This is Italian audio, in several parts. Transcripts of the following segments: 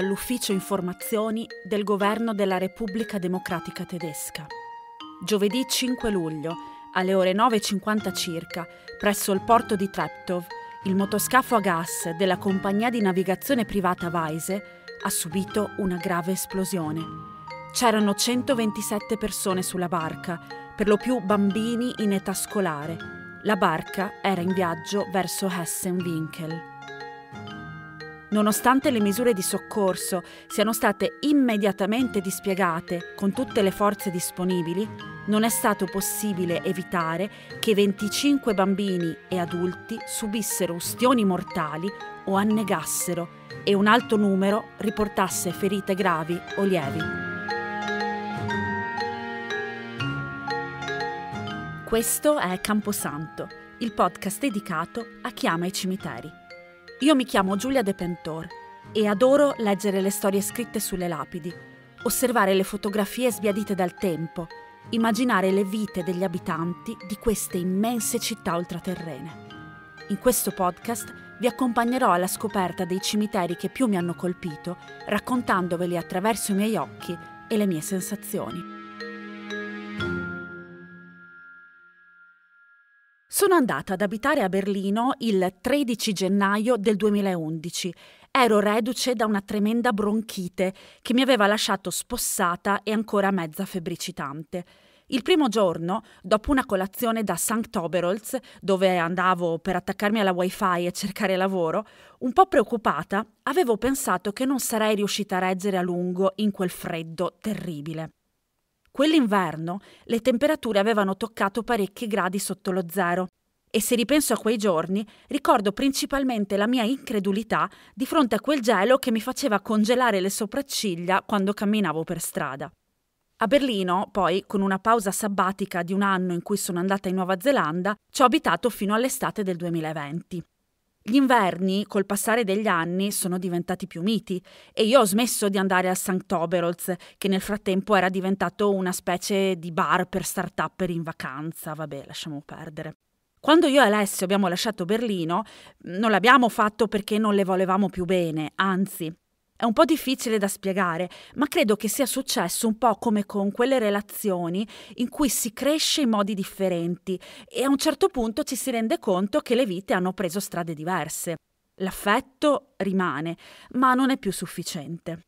dall'Ufficio Informazioni del Governo della Repubblica Democratica Tedesca. Giovedì 5 luglio, alle ore 9.50 circa, presso il porto di Treptow, il motoscafo a gas della compagnia di navigazione privata Weise ha subito una grave esplosione. C'erano 127 persone sulla barca, per lo più bambini in età scolare. La barca era in viaggio verso Hessen-Winkel nonostante le misure di soccorso siano state immediatamente dispiegate con tutte le forze disponibili, non è stato possibile evitare che 25 bambini e adulti subissero ustioni mortali o annegassero e un alto numero riportasse ferite gravi o lievi. Questo è Camposanto, il podcast dedicato a chi ama i cimiteri. Io mi chiamo Giulia De Pentor e adoro leggere le storie scritte sulle lapidi, osservare le fotografie sbiadite dal tempo, immaginare le vite degli abitanti di queste immense città oltraterrene. In questo podcast vi accompagnerò alla scoperta dei cimiteri che più mi hanno colpito, raccontandoveli attraverso i miei occhi e le mie sensazioni. Sono andata ad abitare a Berlino il 13 gennaio del 2011. Ero reduce da una tremenda bronchite che mi aveva lasciato spossata e ancora mezza febbricitante. Il primo giorno, dopo una colazione da St. Oberholz, dove andavo per attaccarmi alla wifi e cercare lavoro, un po' preoccupata, avevo pensato che non sarei riuscita a reggere a lungo in quel freddo terribile. Quell'inverno le temperature avevano toccato parecchi gradi sotto lo zero e se ripenso a quei giorni ricordo principalmente la mia incredulità di fronte a quel gelo che mi faceva congelare le sopracciglia quando camminavo per strada. A Berlino, poi, con una pausa sabbatica di un anno in cui sono andata in Nuova Zelanda, ci ho abitato fino all'estate del 2020. Gli inverni, col passare degli anni, sono diventati più miti e io ho smesso di andare al Sankt che nel frattempo era diventato una specie di bar per start up in vacanza. Vabbè, lasciamo perdere. Quando io e Alessio abbiamo lasciato Berlino, non l'abbiamo fatto perché non le volevamo più bene, anzi, è un po' difficile da spiegare, ma credo che sia successo un po' come con quelle relazioni in cui si cresce in modi differenti e a un certo punto ci si rende conto che le vite hanno preso strade diverse. L'affetto rimane, ma non è più sufficiente.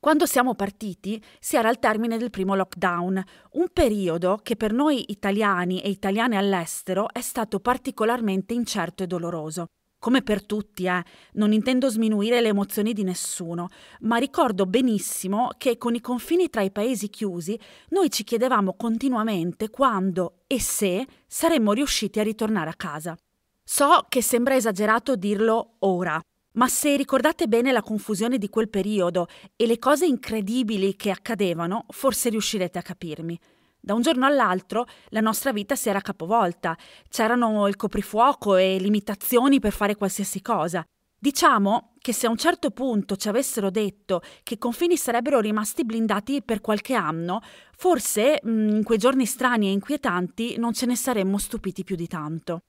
Quando siamo partiti si era al termine del primo lockdown, un periodo che per noi italiani e italiane all'estero è stato particolarmente incerto e doloroso come per tutti, eh, non intendo sminuire le emozioni di nessuno, ma ricordo benissimo che con i confini tra i paesi chiusi noi ci chiedevamo continuamente quando e se saremmo riusciti a ritornare a casa. So che sembra esagerato dirlo ora, ma se ricordate bene la confusione di quel periodo e le cose incredibili che accadevano, forse riuscirete a capirmi. Da un giorno all'altro la nostra vita si era capovolta, c'erano il coprifuoco e limitazioni per fare qualsiasi cosa. Diciamo che se a un certo punto ci avessero detto che i confini sarebbero rimasti blindati per qualche anno, forse mm, in quei giorni strani e inquietanti non ce ne saremmo stupiti più di tanto.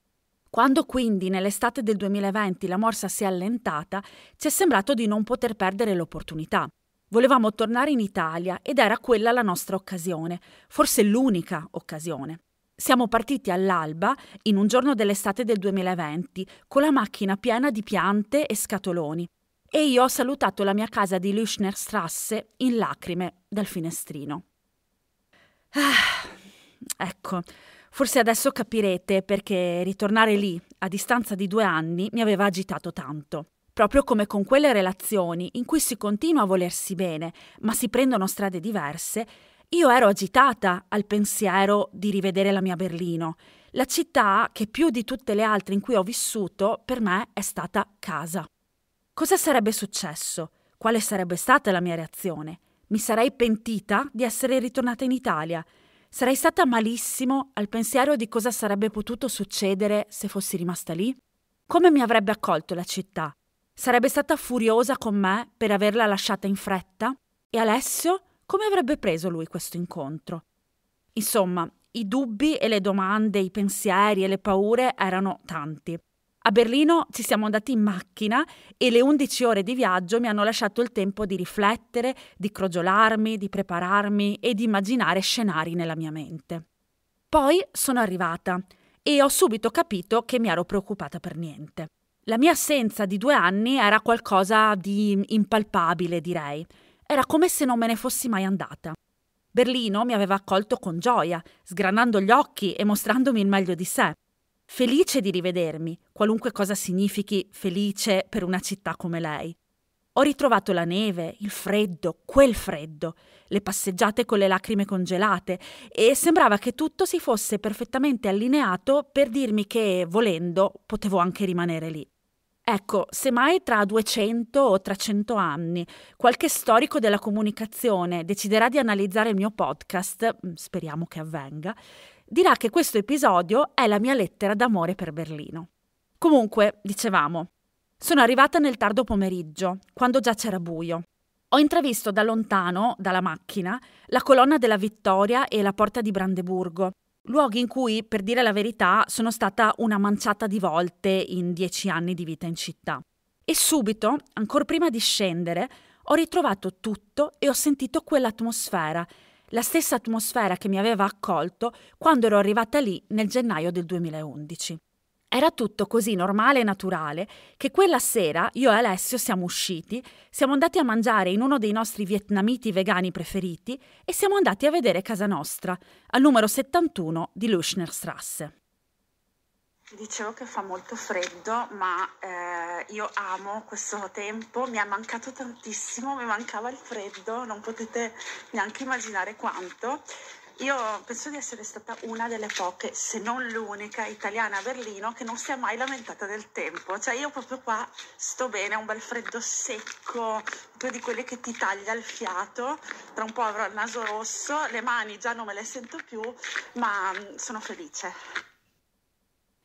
Quando quindi nell'estate del 2020 la morsa si è allentata, ci è sembrato di non poter perdere l'opportunità. Volevamo tornare in Italia ed era quella la nostra occasione, forse l'unica occasione. Siamo partiti all'alba in un giorno dell'estate del 2020 con la macchina piena di piante e scatoloni e io ho salutato la mia casa di Lüschnerstrasse in lacrime dal finestrino. Ah, ecco, forse adesso capirete perché ritornare lì a distanza di due anni mi aveva agitato tanto proprio come con quelle relazioni in cui si continua a volersi bene, ma si prendono strade diverse, io ero agitata al pensiero di rivedere la mia Berlino, la città che più di tutte le altre in cui ho vissuto per me è stata casa. Cosa sarebbe successo? Quale sarebbe stata la mia reazione? Mi sarei pentita di essere ritornata in Italia. Sarei stata malissimo al pensiero di cosa sarebbe potuto succedere se fossi rimasta lì? Come mi avrebbe accolto la città? Sarebbe stata furiosa con me per averla lasciata in fretta? E Alessio come avrebbe preso lui questo incontro? Insomma, i dubbi e le domande, i pensieri e le paure erano tanti. A Berlino ci siamo andati in macchina e le 11 ore di viaggio mi hanno lasciato il tempo di riflettere, di crogiolarmi, di prepararmi e di immaginare scenari nella mia mente. Poi sono arrivata e ho subito capito che mi ero preoccupata per niente. La mia assenza di due anni era qualcosa di impalpabile, direi. Era come se non me ne fossi mai andata. Berlino mi aveva accolto con gioia, sgranando gli occhi e mostrandomi il meglio di sé. Felice di rivedermi, qualunque cosa significhi felice per una città come lei. Ho ritrovato la neve, il freddo, quel freddo, le passeggiate con le lacrime congelate e sembrava che tutto si fosse perfettamente allineato per dirmi che, volendo, potevo anche rimanere lì. Ecco, semmai tra 200 o 300 anni qualche storico della comunicazione deciderà di analizzare il mio podcast, mm, speriamo che avvenga, dirà che questo episodio è la mia lettera d'amore per Berlino. Comunque, dicevamo, sono arrivata nel tardo pomeriggio, quando già c'era buio. Ho intravisto da lontano, dalla macchina, la colonna della Vittoria e la porta di Brandeburgo Luoghi in cui, per dire la verità, sono stata una manciata di volte in dieci anni di vita in città. E subito, ancora prima di scendere, ho ritrovato tutto e ho sentito quell'atmosfera, la stessa atmosfera che mi aveva accolto quando ero arrivata lì nel gennaio del 2011. Era tutto così normale e naturale che quella sera io e Alessio siamo usciti, siamo andati a mangiare in uno dei nostri vietnamiti vegani preferiti e siamo andati a vedere casa nostra, al numero 71 di Luschnerstrasse. Dicevo che fa molto freddo, ma eh, io amo questo tempo, mi è mancato tantissimo, mi mancava il freddo, non potete neanche immaginare quanto. Io penso di essere stata una delle poche, se non l'unica, italiana a Berlino che non si è mai lamentata del tempo. Cioè io proprio qua sto bene, è un bel freddo secco, proprio di quelle che ti taglia il fiato. Tra un po' avrò il naso rosso, le mani già non me le sento più, ma mm, sono felice.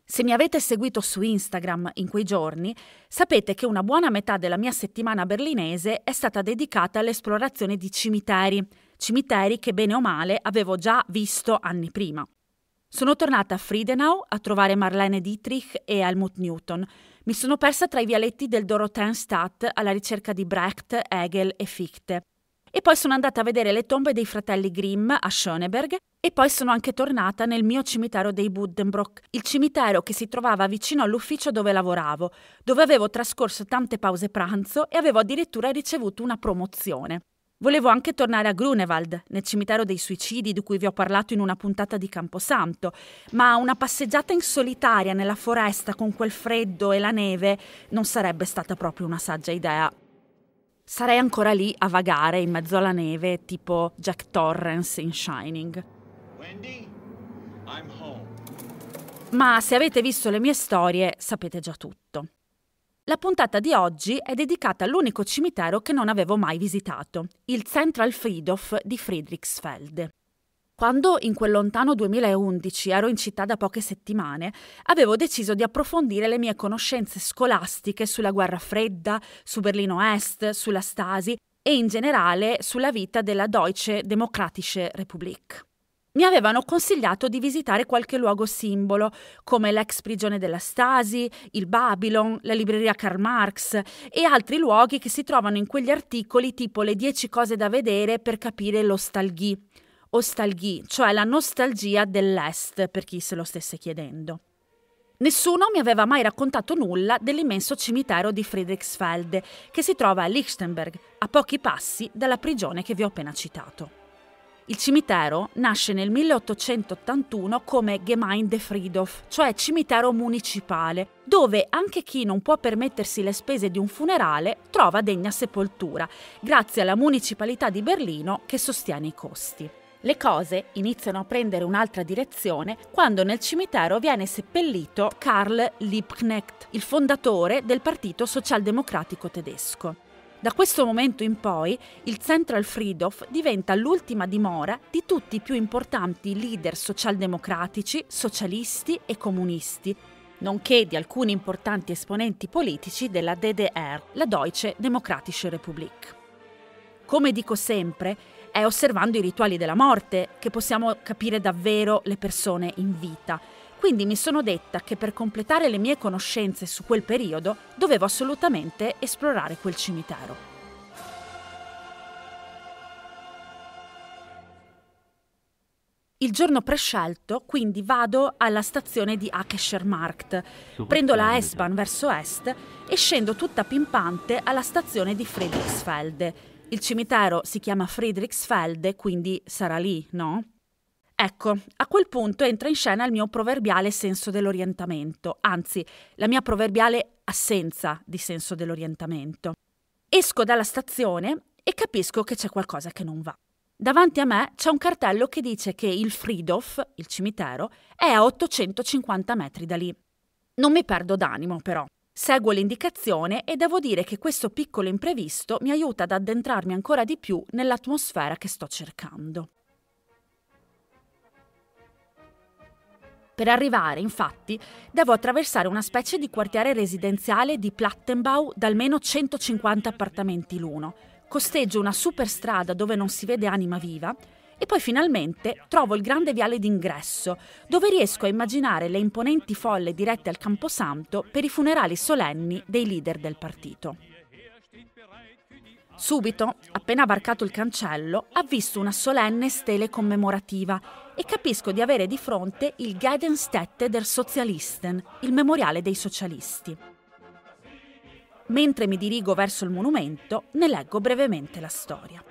Se mi avete seguito su Instagram in quei giorni, sapete che una buona metà della mia settimana berlinese è stata dedicata all'esplorazione di cimiteri cimiteri che bene o male avevo già visto anni prima. Sono tornata a Friedenau a trovare Marlene Dietrich e Helmut Newton. Mi sono persa tra i vialetti del Dorotheenstadt alla ricerca di Brecht, Hegel e Fichte. E poi sono andata a vedere le tombe dei fratelli Grimm a Schöneberg e poi sono anche tornata nel mio cimitero dei Buddenbrock, il cimitero che si trovava vicino all'ufficio dove lavoravo, dove avevo trascorso tante pause pranzo e avevo addirittura ricevuto una promozione. Volevo anche tornare a Grunewald, nel cimitero dei suicidi di cui vi ho parlato in una puntata di Camposanto, ma una passeggiata in solitaria nella foresta con quel freddo e la neve non sarebbe stata proprio una saggia idea. Sarei ancora lì a vagare in mezzo alla neve, tipo Jack Torrance in Shining. Wendy, ma se avete visto le mie storie sapete già tutto. La puntata di oggi è dedicata all'unico cimitero che non avevo mai visitato, il Central Friedhof di Friedrichsfeld. Quando in quel lontano 2011 ero in città da poche settimane, avevo deciso di approfondire le mie conoscenze scolastiche sulla guerra fredda, su Berlino Est, sulla Stasi e in generale sulla vita della Deutsche Demokratische Republik mi avevano consigliato di visitare qualche luogo simbolo, come l'ex prigione della Stasi, il Babylon, la libreria Karl Marx e altri luoghi che si trovano in quegli articoli tipo le 10 cose da vedere per capire l'ostalghie. Ostalghie, cioè la nostalgia dell'Est, per chi se lo stesse chiedendo. Nessuno mi aveva mai raccontato nulla dell'immenso cimitero di Friedrichsfelde, che si trova a Lichtenberg, a pochi passi dalla prigione che vi ho appena citato. Il cimitero nasce nel 1881 come Gemeindefriedhof, cioè cimitero municipale, dove anche chi non può permettersi le spese di un funerale trova degna sepoltura, grazie alla municipalità di Berlino che sostiene i costi. Le cose iniziano a prendere un'altra direzione quando nel cimitero viene seppellito Karl Liebknecht, il fondatore del Partito Socialdemocratico tedesco. Da questo momento in poi il Central Friedhof diventa l'ultima dimora di tutti i più importanti leader socialdemocratici, socialisti e comunisti, nonché di alcuni importanti esponenti politici della DDR, la Deutsche Demokratische Republik. Come dico sempre, è osservando i rituali della morte che possiamo capire davvero le persone in vita quindi mi sono detta che per completare le mie conoscenze su quel periodo dovevo assolutamente esplorare quel cimitero. Il giorno prescelto, quindi, vado alla stazione di Akeschermarkt, prendo la S-Bahn verso est e scendo tutta pimpante alla stazione di Friedrichsfelde. Il cimitero si chiama Friedrichsfelde, quindi sarà lì, no? Ecco, a quel punto entra in scena il mio proverbiale senso dell'orientamento, anzi, la mia proverbiale assenza di senso dell'orientamento. Esco dalla stazione e capisco che c'è qualcosa che non va. Davanti a me c'è un cartello che dice che il Friedhof, il cimitero, è a 850 metri da lì. Non mi perdo d'animo, però. Seguo l'indicazione e devo dire che questo piccolo imprevisto mi aiuta ad addentrarmi ancora di più nell'atmosfera che sto cercando. Per arrivare, infatti, devo attraversare una specie di quartiere residenziale di Plattenbau da almeno 150 appartamenti l'uno. Costeggio una superstrada dove non si vede anima viva e poi finalmente trovo il grande viale d'ingresso, dove riesco a immaginare le imponenti folle dirette al Camposanto per i funerali solenni dei leader del partito. Subito, appena varcato il cancello, ha visto una solenne stele commemorativa e capisco di avere di fronte il Geidenstätte der Sozialisten, il memoriale dei socialisti. Mentre mi dirigo verso il monumento, ne leggo brevemente la storia.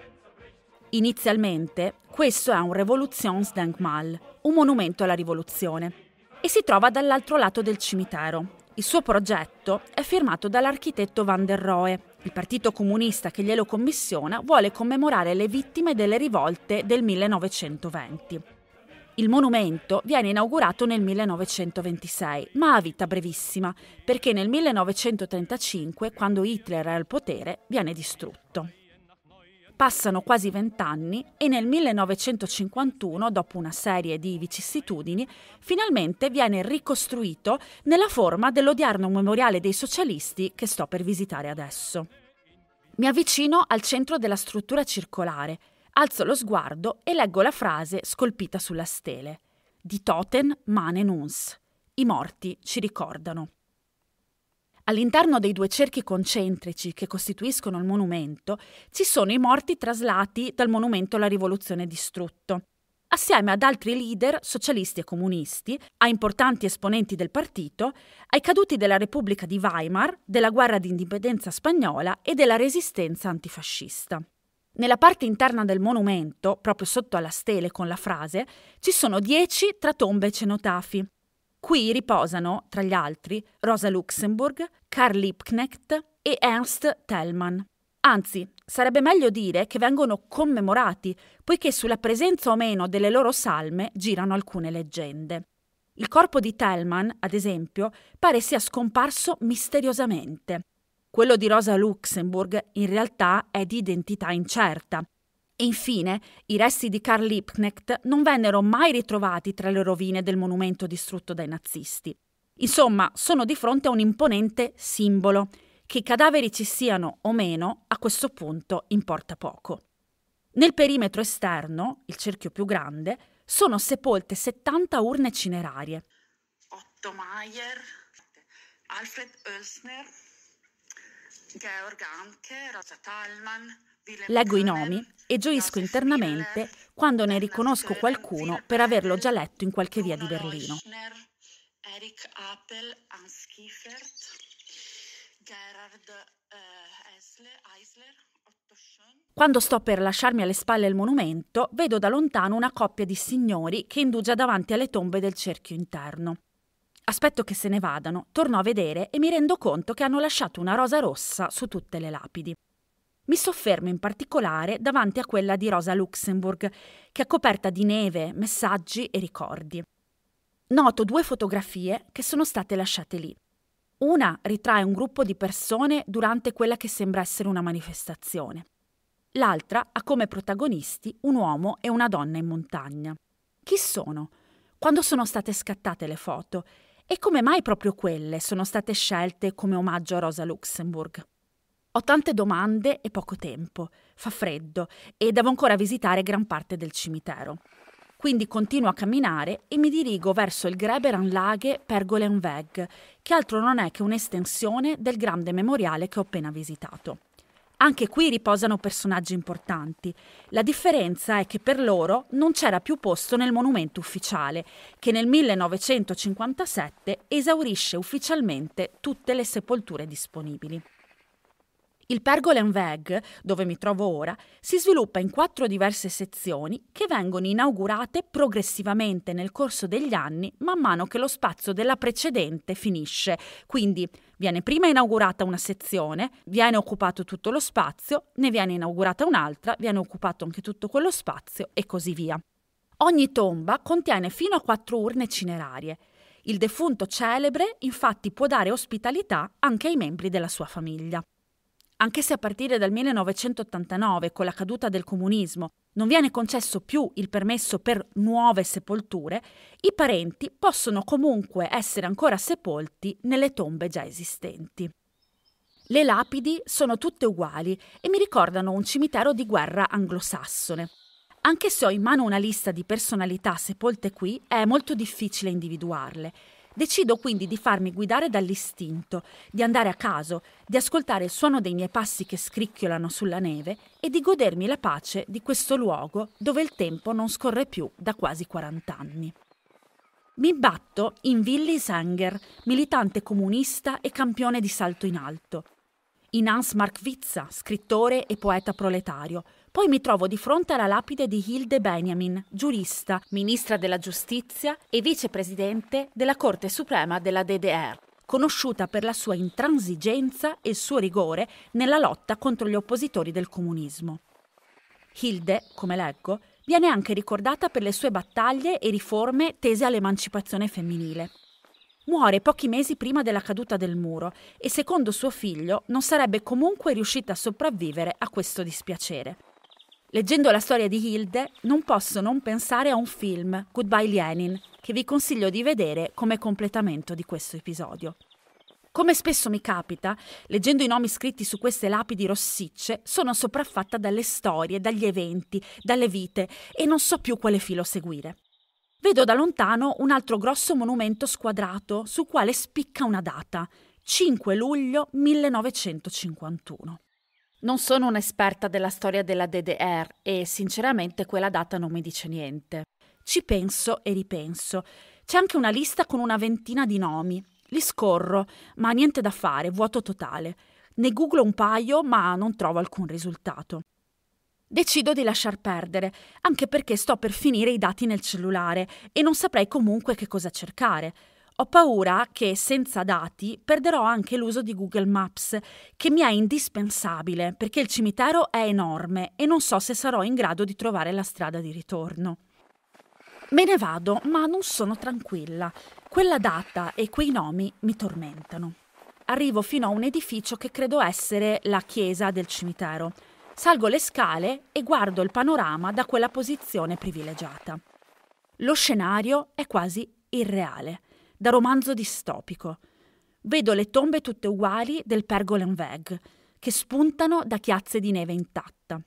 Inizialmente, questo è un Revolutionsdenkmal, un monumento alla rivoluzione, e si trova dall'altro lato del cimitero. Il suo progetto è firmato dall'architetto Van der Rohe, il Partito Comunista che glielo commissiona vuole commemorare le vittime delle rivolte del 1920. Il monumento viene inaugurato nel 1926, ma ha vita brevissima, perché nel 1935, quando Hitler è al potere, viene distrutto. Passano quasi vent'anni e nel 1951, dopo una serie di vicissitudini, finalmente viene ricostruito nella forma dell'odierno memoriale dei socialisti che sto per visitare adesso. Mi avvicino al centro della struttura circolare, alzo lo sguardo e leggo la frase scolpita sulla stele. Di Toten manen uns. I morti ci ricordano. All'interno dei due cerchi concentrici che costituiscono il monumento ci sono i morti traslati dal monumento alla rivoluzione distrutto. Assieme ad altri leader socialisti e comunisti, a importanti esponenti del partito, ai caduti della Repubblica di Weimar, della guerra di indipendenza spagnola e della resistenza antifascista. Nella parte interna del monumento, proprio sotto alla stele con la frase, ci sono dieci tra tombe e cenotafi, Qui riposano, tra gli altri, Rosa Luxemburg, Karl Liebknecht e Ernst Tellmann. Anzi, sarebbe meglio dire che vengono commemorati, poiché sulla presenza o meno delle loro salme girano alcune leggende. Il corpo di Tellmann, ad esempio, pare sia scomparso misteriosamente. Quello di Rosa Luxemburg in realtà è di identità incerta, e infine, i resti di Karl Liebknecht non vennero mai ritrovati tra le rovine del monumento distrutto dai nazisti. Insomma, sono di fronte a un imponente simbolo. Che i cadaveri ci siano o meno, a questo punto importa poco. Nel perimetro esterno, il cerchio più grande, sono sepolte 70 urne cinerarie. Otto Mayer, Alfred Oesner, Georg Anke, Rosa Thalmann, Leggo i nomi e gioisco internamente quando ne riconosco qualcuno per averlo già letto in qualche via di Berlino. Eh, quando sto per lasciarmi alle spalle il monumento, vedo da lontano una coppia di signori che indugia davanti alle tombe del cerchio interno. Aspetto che se ne vadano, torno a vedere e mi rendo conto che hanno lasciato una rosa rossa su tutte le lapidi. Mi soffermo in particolare davanti a quella di Rosa Luxemburg, che è coperta di neve, messaggi e ricordi. Noto due fotografie che sono state lasciate lì. Una ritrae un gruppo di persone durante quella che sembra essere una manifestazione. L'altra ha come protagonisti un uomo e una donna in montagna. Chi sono? Quando sono state scattate le foto? E come mai proprio quelle sono state scelte come omaggio a Rosa Luxemburg? Ho tante domande e poco tempo, fa freddo e devo ancora visitare gran parte del cimitero. Quindi continuo a camminare e mi dirigo verso il Greberanlage Pergolenweg, che altro non è che un'estensione del grande memoriale che ho appena visitato. Anche qui riposano personaggi importanti. La differenza è che per loro non c'era più posto nel monumento ufficiale, che nel 1957 esaurisce ufficialmente tutte le sepolture disponibili. Il Pergolan Veg, dove mi trovo ora, si sviluppa in quattro diverse sezioni che vengono inaugurate progressivamente nel corso degli anni man mano che lo spazio della precedente finisce. Quindi viene prima inaugurata una sezione, viene occupato tutto lo spazio, ne viene inaugurata un'altra, viene occupato anche tutto quello spazio e così via. Ogni tomba contiene fino a quattro urne cinerarie. Il defunto celebre infatti può dare ospitalità anche ai membri della sua famiglia anche se a partire dal 1989, con la caduta del comunismo, non viene concesso più il permesso per nuove sepolture, i parenti possono comunque essere ancora sepolti nelle tombe già esistenti. Le lapidi sono tutte uguali e mi ricordano un cimitero di guerra anglosassone. Anche se ho in mano una lista di personalità sepolte qui, è molto difficile individuarle. Decido quindi di farmi guidare dall'istinto, di andare a caso, di ascoltare il suono dei miei passi che scricchiolano sulla neve e di godermi la pace di questo luogo dove il tempo non scorre più da quasi 40 anni. Mi batto in Willy Sanger, militante comunista e campione di salto in alto. In Hans Mark Witza, scrittore e poeta proletario, poi mi trovo di fronte alla lapide di Hilde Benjamin, giurista, ministra della giustizia e vicepresidente della Corte Suprema della DDR conosciuta per la sua intransigenza e il suo rigore nella lotta contro gli oppositori del comunismo. Hilde, come leggo, viene anche ricordata per le sue battaglie e riforme tese all'emancipazione femminile. Muore pochi mesi prima della caduta del muro e secondo suo figlio non sarebbe comunque riuscita a sopravvivere a questo dispiacere. Leggendo la storia di Hilde, non posso non pensare a un film, Goodbye Lenin, che vi consiglio di vedere come completamento di questo episodio. Come spesso mi capita, leggendo i nomi scritti su queste lapidi rossicce, sono sopraffatta dalle storie, dagli eventi, dalle vite e non so più quale filo seguire. Vedo da lontano un altro grosso monumento squadrato sul quale spicca una data, 5 luglio 1951. Non sono un'esperta della storia della DDR e sinceramente quella data non mi dice niente. Ci penso e ripenso. C'è anche una lista con una ventina di nomi. Li scorro, ma niente da fare, vuoto totale. Ne googlo un paio, ma non trovo alcun risultato. Decido di lasciar perdere, anche perché sto per finire i dati nel cellulare e non saprei comunque che cosa cercare. Ho paura che senza dati perderò anche l'uso di Google Maps, che mi è indispensabile perché il cimitero è enorme e non so se sarò in grado di trovare la strada di ritorno. Me ne vado, ma non sono tranquilla. Quella data e quei nomi mi tormentano. Arrivo fino a un edificio che credo essere la chiesa del cimitero. Salgo le scale e guardo il panorama da quella posizione privilegiata. Lo scenario è quasi irreale da romanzo distopico. Vedo le tombe tutte uguali del Pergolenweg, che spuntano da chiazze di neve intatta.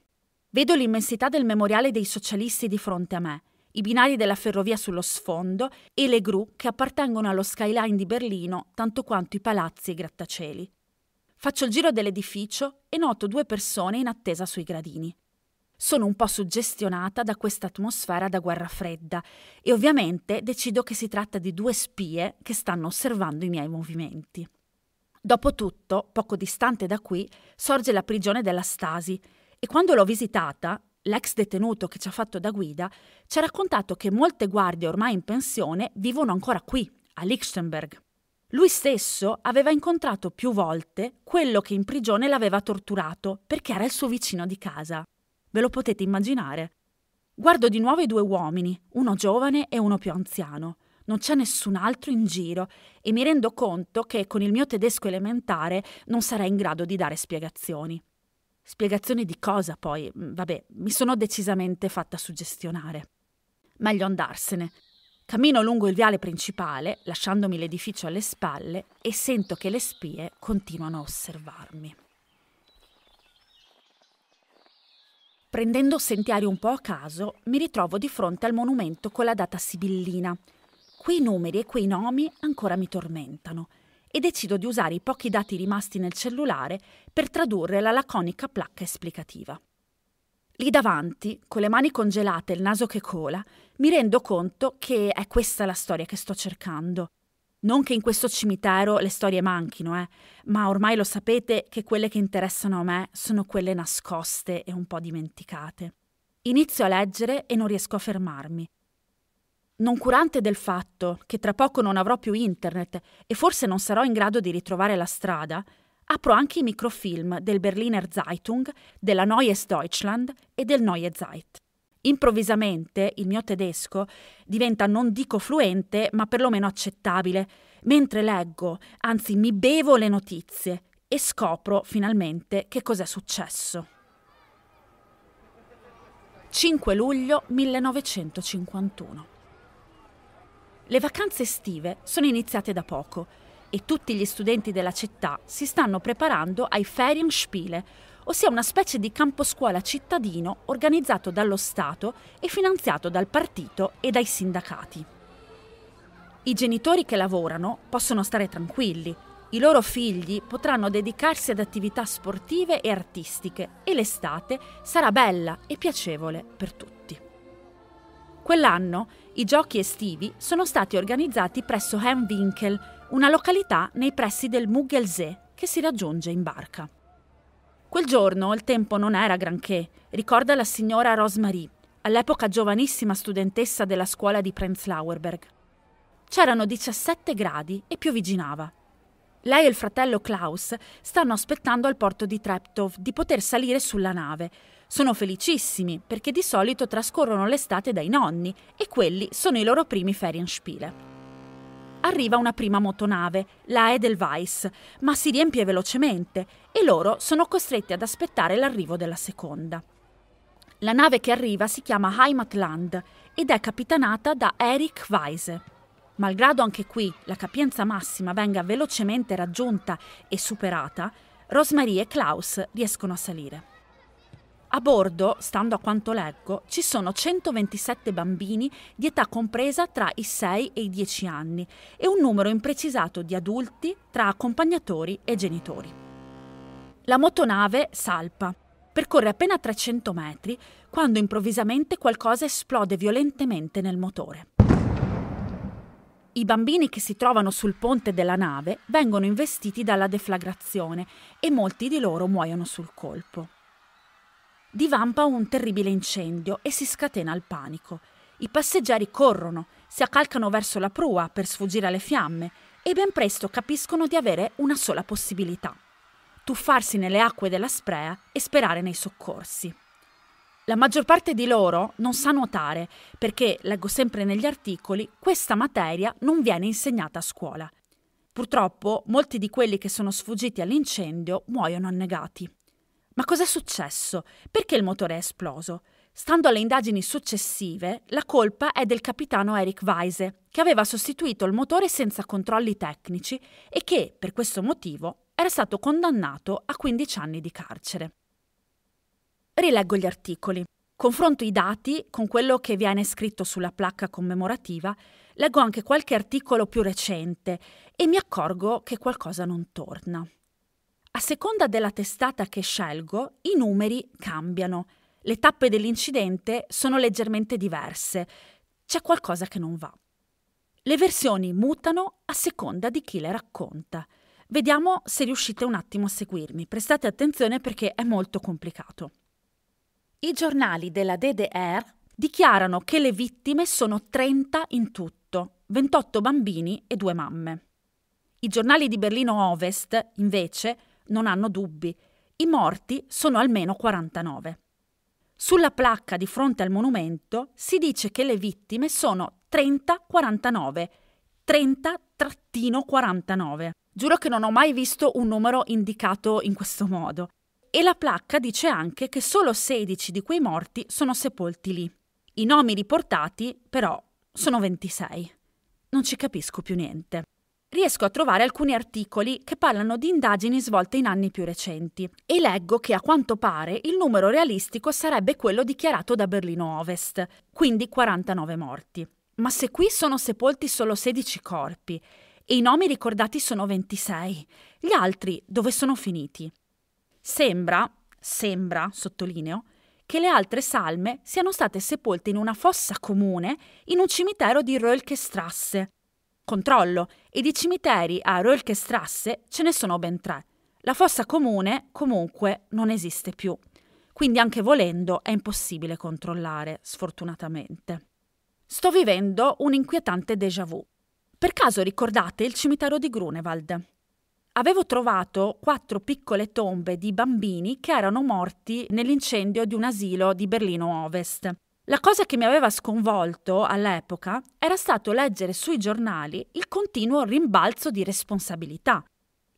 Vedo l'immensità del memoriale dei socialisti di fronte a me, i binari della ferrovia sullo sfondo e le gru che appartengono allo skyline di Berlino tanto quanto i palazzi e i grattacieli. Faccio il giro dell'edificio e noto due persone in attesa sui gradini. Sono un po' suggestionata da questa atmosfera da guerra fredda e ovviamente decido che si tratta di due spie che stanno osservando i miei movimenti. Dopotutto, poco distante da qui, sorge la prigione della Stasi e quando l'ho visitata, l'ex detenuto che ci ha fatto da guida ci ha raccontato che molte guardie ormai in pensione vivono ancora qui, a Lichtenberg. Lui stesso aveva incontrato più volte quello che in prigione l'aveva torturato perché era il suo vicino di casa. Ve lo potete immaginare? Guardo di nuovo i due uomini, uno giovane e uno più anziano. Non c'è nessun altro in giro e mi rendo conto che con il mio tedesco elementare non sarei in grado di dare spiegazioni. Spiegazioni di cosa poi? Mm, vabbè, mi sono decisamente fatta suggestionare. Meglio andarsene. Cammino lungo il viale principale, lasciandomi l'edificio alle spalle, e sento che le spie continuano a osservarmi. Prendendo sentieri un po' a caso, mi ritrovo di fronte al monumento con la data sibillina. Quei numeri e quei nomi ancora mi tormentano e decido di usare i pochi dati rimasti nel cellulare per tradurre la laconica placca esplicativa. Lì davanti, con le mani congelate e il naso che cola, mi rendo conto che è questa la storia che sto cercando. Non che in questo cimitero le storie manchino, eh, ma ormai lo sapete che quelle che interessano a me sono quelle nascoste e un po' dimenticate. Inizio a leggere e non riesco a fermarmi. Non curante del fatto che tra poco non avrò più internet e forse non sarò in grado di ritrovare la strada, apro anche i microfilm del Berliner Zeitung, della Neues Deutschland e del Neue Zeit. Improvvisamente il mio tedesco diventa non dico fluente, ma perlomeno accettabile, mentre leggo, anzi mi bevo le notizie e scopro finalmente che cos'è successo. 5 luglio 1951. Le vacanze estive sono iniziate da poco e tutti gli studenti della città si stanno preparando ai Ferienspiele, ossia una specie di campo scuola cittadino organizzato dallo Stato e finanziato dal partito e dai sindacati. I genitori che lavorano possono stare tranquilli, i loro figli potranno dedicarsi ad attività sportive e artistiche e l'estate sarà bella e piacevole per tutti. Quell'anno i giochi estivi sono stati organizzati presso Hem una località nei pressi del Muggelsee che si raggiunge in barca. Quel giorno il tempo non era granché, ricorda la signora Rosemarie, all'epoca giovanissima studentessa della scuola di Prenzlauerberg. C'erano 17 gradi e piovigginava. Lei e il fratello Klaus stanno aspettando al porto di Treptow di poter salire sulla nave. Sono felicissimi perché di solito trascorrono l'estate dai nonni e quelli sono i loro primi Ferienspiele arriva una prima motonave, la Edelweiss, ma si riempie velocemente e loro sono costretti ad aspettare l'arrivo della seconda. La nave che arriva si chiama Heimatland ed è capitanata da Eric Weise. Malgrado anche qui la capienza massima venga velocemente raggiunta e superata, Rosemarie e Klaus riescono a salire. A bordo, stando a quanto leggo, ci sono 127 bambini di età compresa tra i 6 e i 10 anni e un numero imprecisato di adulti tra accompagnatori e genitori. La motonave salpa. Percorre appena 300 metri quando improvvisamente qualcosa esplode violentemente nel motore. I bambini che si trovano sul ponte della nave vengono investiti dalla deflagrazione e molti di loro muoiono sul colpo. Divampa un terribile incendio e si scatena il panico. I passeggeri corrono, si accalcano verso la prua per sfuggire alle fiamme e ben presto capiscono di avere una sola possibilità. Tuffarsi nelle acque della sprea e sperare nei soccorsi. La maggior parte di loro non sa nuotare perché, leggo sempre negli articoli, questa materia non viene insegnata a scuola. Purtroppo molti di quelli che sono sfuggiti all'incendio muoiono annegati. Ma cos'è successo? Perché il motore è esploso? Stando alle indagini successive, la colpa è del capitano Eric Weise, che aveva sostituito il motore senza controlli tecnici e che, per questo motivo, era stato condannato a 15 anni di carcere. Rileggo gli articoli. Confronto i dati con quello che viene scritto sulla placca commemorativa, leggo anche qualche articolo più recente e mi accorgo che qualcosa non torna. A seconda della testata che scelgo, i numeri cambiano. Le tappe dell'incidente sono leggermente diverse. C'è qualcosa che non va. Le versioni mutano a seconda di chi le racconta. Vediamo se riuscite un attimo a seguirmi. Prestate attenzione perché è molto complicato. I giornali della DDR dichiarano che le vittime sono 30 in tutto, 28 bambini e due mamme. I giornali di Berlino Ovest, invece, non hanno dubbi. I morti sono almeno 49. Sulla placca di fronte al monumento si dice che le vittime sono 30-49, 30-49. Giuro che non ho mai visto un numero indicato in questo modo. E la placca dice anche che solo 16 di quei morti sono sepolti lì. I nomi riportati, però, sono 26. Non ci capisco più niente riesco a trovare alcuni articoli che parlano di indagini svolte in anni più recenti e leggo che a quanto pare il numero realistico sarebbe quello dichiarato da Berlino Ovest, quindi 49 morti. Ma se qui sono sepolti solo 16 corpi e i nomi ricordati sono 26, gli altri dove sono finiti? Sembra, sembra, sottolineo, che le altre salme siano state sepolte in una fossa comune in un cimitero di Rölkestrasse, controllo e di cimiteri a Rölkestrasse ce ne sono ben tre. La fossa comune comunque non esiste più, quindi anche volendo è impossibile controllare, sfortunatamente. Sto vivendo un inquietante déjà vu. Per caso ricordate il cimitero di Grunewald? Avevo trovato quattro piccole tombe di bambini che erano morti nell'incendio di un asilo di Berlino Ovest. La cosa che mi aveva sconvolto all'epoca era stato leggere sui giornali il continuo rimbalzo di responsabilità,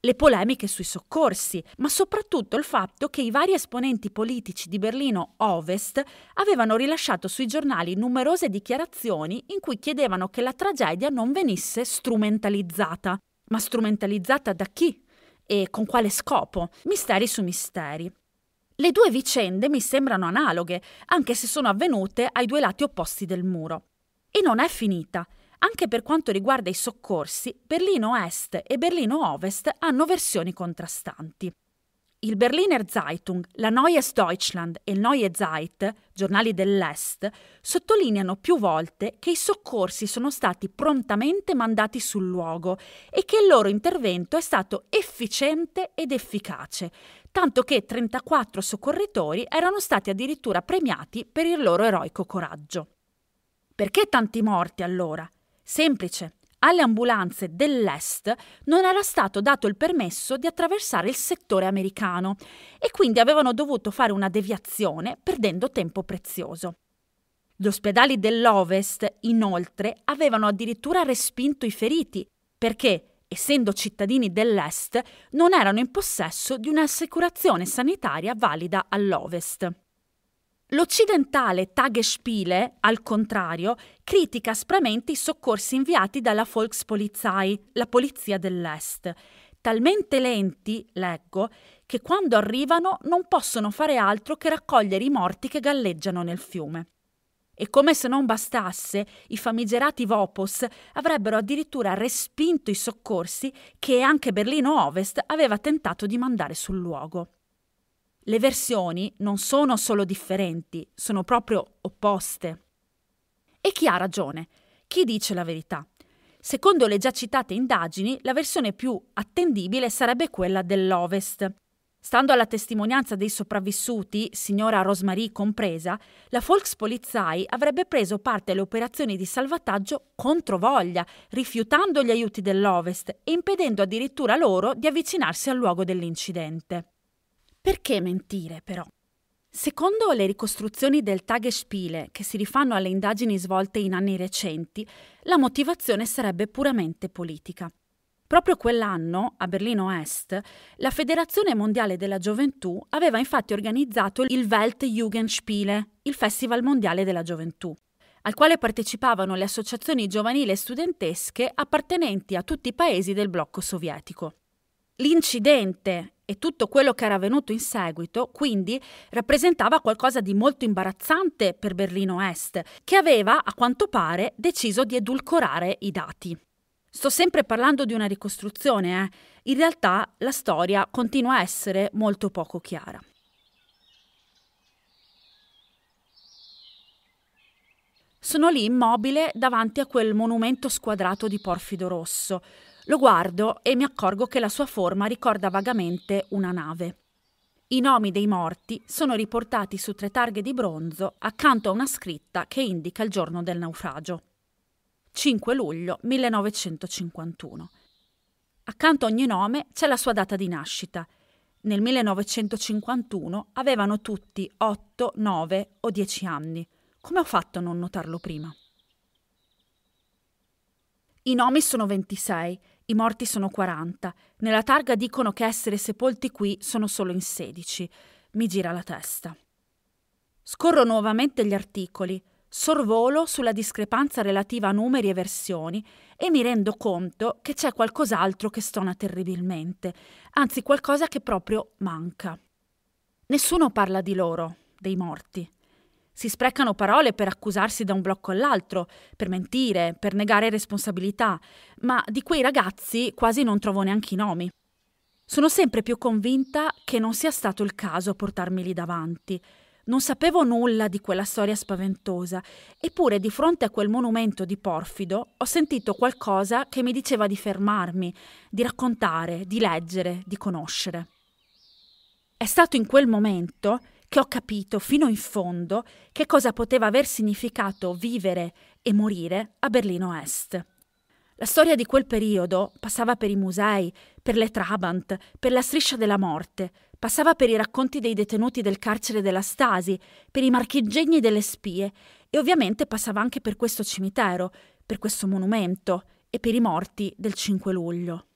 le polemiche sui soccorsi, ma soprattutto il fatto che i vari esponenti politici di Berlino Ovest avevano rilasciato sui giornali numerose dichiarazioni in cui chiedevano che la tragedia non venisse strumentalizzata. Ma strumentalizzata da chi? E con quale scopo? Misteri su misteri. Le due vicende mi sembrano analoghe, anche se sono avvenute ai due lati opposti del muro. E non è finita. Anche per quanto riguarda i soccorsi, Berlino Est e Berlino Ovest hanno versioni contrastanti. Il Berliner Zeitung, la Neues Deutschland e il Neue Zeit, giornali dell'Est, sottolineano più volte che i soccorsi sono stati prontamente mandati sul luogo e che il loro intervento è stato efficiente ed efficace, tanto che 34 soccorritori erano stati addirittura premiati per il loro eroico coraggio. Perché tanti morti allora? Semplice, alle ambulanze dell'Est non era stato dato il permesso di attraversare il settore americano e quindi avevano dovuto fare una deviazione perdendo tempo prezioso. Gli ospedali dell'Ovest, inoltre, avevano addirittura respinto i feriti perché essendo cittadini dell'Est, non erano in possesso di un'assicurazione sanitaria valida all'Ovest. L'occidentale Tagesspiele, al contrario, critica aspramente i soccorsi inviati dalla Volkspolizei, la polizia dell'Est. Talmente lenti, leggo, che quando arrivano non possono fare altro che raccogliere i morti che galleggiano nel fiume. E come se non bastasse, i famigerati Vopos avrebbero addirittura respinto i soccorsi che anche Berlino Ovest aveva tentato di mandare sul luogo. Le versioni non sono solo differenti, sono proprio opposte. E chi ha ragione? Chi dice la verità? Secondo le già citate indagini, la versione più attendibile sarebbe quella dell'Ovest, Stando alla testimonianza dei sopravvissuti, signora Rosmarie compresa, la Volkspolizei avrebbe preso parte alle operazioni di salvataggio controvoglia, rifiutando gli aiuti dell'Ovest e impedendo addirittura loro di avvicinarsi al luogo dell'incidente. Perché mentire, però? Secondo le ricostruzioni del Tagesspiele, che si rifanno alle indagini svolte in anni recenti, la motivazione sarebbe puramente politica. Proprio quell'anno, a Berlino Est, la Federazione Mondiale della Gioventù aveva infatti organizzato il Weltjugendspiele, il Festival Mondiale della Gioventù, al quale partecipavano le associazioni giovanili e studentesche appartenenti a tutti i paesi del blocco sovietico. L'incidente e tutto quello che era avvenuto in seguito, quindi, rappresentava qualcosa di molto imbarazzante per Berlino Est, che aveva, a quanto pare, deciso di edulcorare i dati. Sto sempre parlando di una ricostruzione, eh. In realtà la storia continua a essere molto poco chiara. Sono lì immobile davanti a quel monumento squadrato di porfido rosso. Lo guardo e mi accorgo che la sua forma ricorda vagamente una nave. I nomi dei morti sono riportati su tre targhe di bronzo accanto a una scritta che indica il giorno del naufragio. 5 luglio 1951. Accanto a ogni nome c'è la sua data di nascita. Nel 1951 avevano tutti 8, 9 o 10 anni. Come ho fatto a non notarlo prima? I nomi sono 26, i morti sono 40. Nella targa dicono che essere sepolti qui sono solo in 16. Mi gira la testa. Scorro nuovamente gli articoli sorvolo sulla discrepanza relativa a numeri e versioni e mi rendo conto che c'è qualcos'altro che stona terribilmente, anzi qualcosa che proprio manca. Nessuno parla di loro, dei morti. Si sprecano parole per accusarsi da un blocco all'altro, per mentire, per negare responsabilità, ma di quei ragazzi quasi non trovo neanche i nomi. Sono sempre più convinta che non sia stato il caso a portarmeli davanti, non sapevo nulla di quella storia spaventosa, eppure di fronte a quel monumento di Porfido ho sentito qualcosa che mi diceva di fermarmi, di raccontare, di leggere, di conoscere. È stato in quel momento che ho capito fino in fondo che cosa poteva aver significato vivere e morire a Berlino Est. La storia di quel periodo passava per i musei, per le Trabant, per la striscia della morte, Passava per i racconti dei detenuti del carcere della Stasi, per i marchingegni delle spie e ovviamente passava anche per questo cimitero, per questo monumento e per i morti del 5 luglio.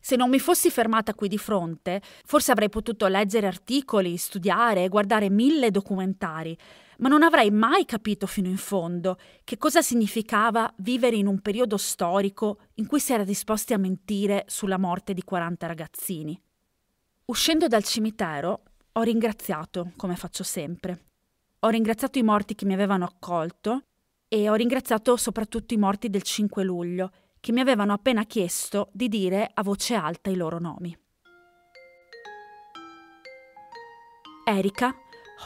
Se non mi fossi fermata qui di fronte, forse avrei potuto leggere articoli, studiare e guardare mille documentari, ma non avrei mai capito fino in fondo che cosa significava vivere in un periodo storico in cui si era disposti a mentire sulla morte di 40 ragazzini. Uscendo dal cimitero ho ringraziato, come faccio sempre. Ho ringraziato i morti che mi avevano accolto e ho ringraziato soprattutto i morti del 5 luglio, che mi avevano appena chiesto di dire a voce alta i loro nomi. Erika,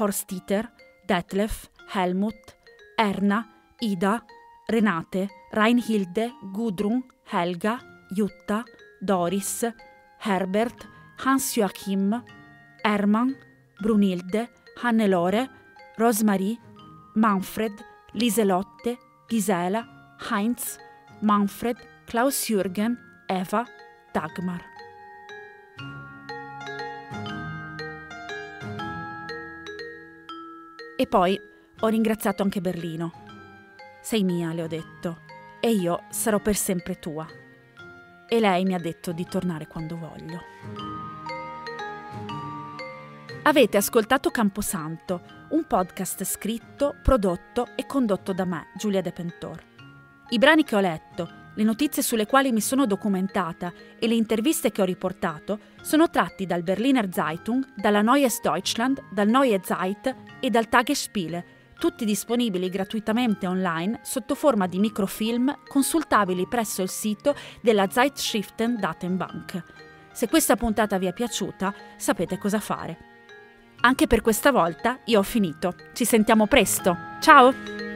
Horstiter, Detlef, Helmut, Erna, Ida, Renate, Reinhilde, Gudrun, Helga, Jutta, Doris, Herbert, Hans Joachim, Hermann, Brunilde, Hannelore, Rosemarie, Manfred, Liselotte, Gisela, Heinz, Manfred, Klaus Jürgen, Eva, Dagmar. E poi ho ringraziato anche Berlino. Sei mia, le ho detto, e io sarò per sempre tua e lei mi ha detto di tornare quando voglio. Avete ascoltato Camposanto, un podcast scritto, prodotto e condotto da me, Giulia De Pentor. I brani che ho letto, le notizie sulle quali mi sono documentata e le interviste che ho riportato sono tratti dal Berliner Zeitung, dalla Neues Deutschland, dal Neue Zeit e dal Tagesspiele, tutti disponibili gratuitamente online sotto forma di microfilm consultabili presso il sito della Zeitschriften Datenbank. Se questa puntata vi è piaciuta, sapete cosa fare. Anche per questa volta io ho finito. Ci sentiamo presto. Ciao!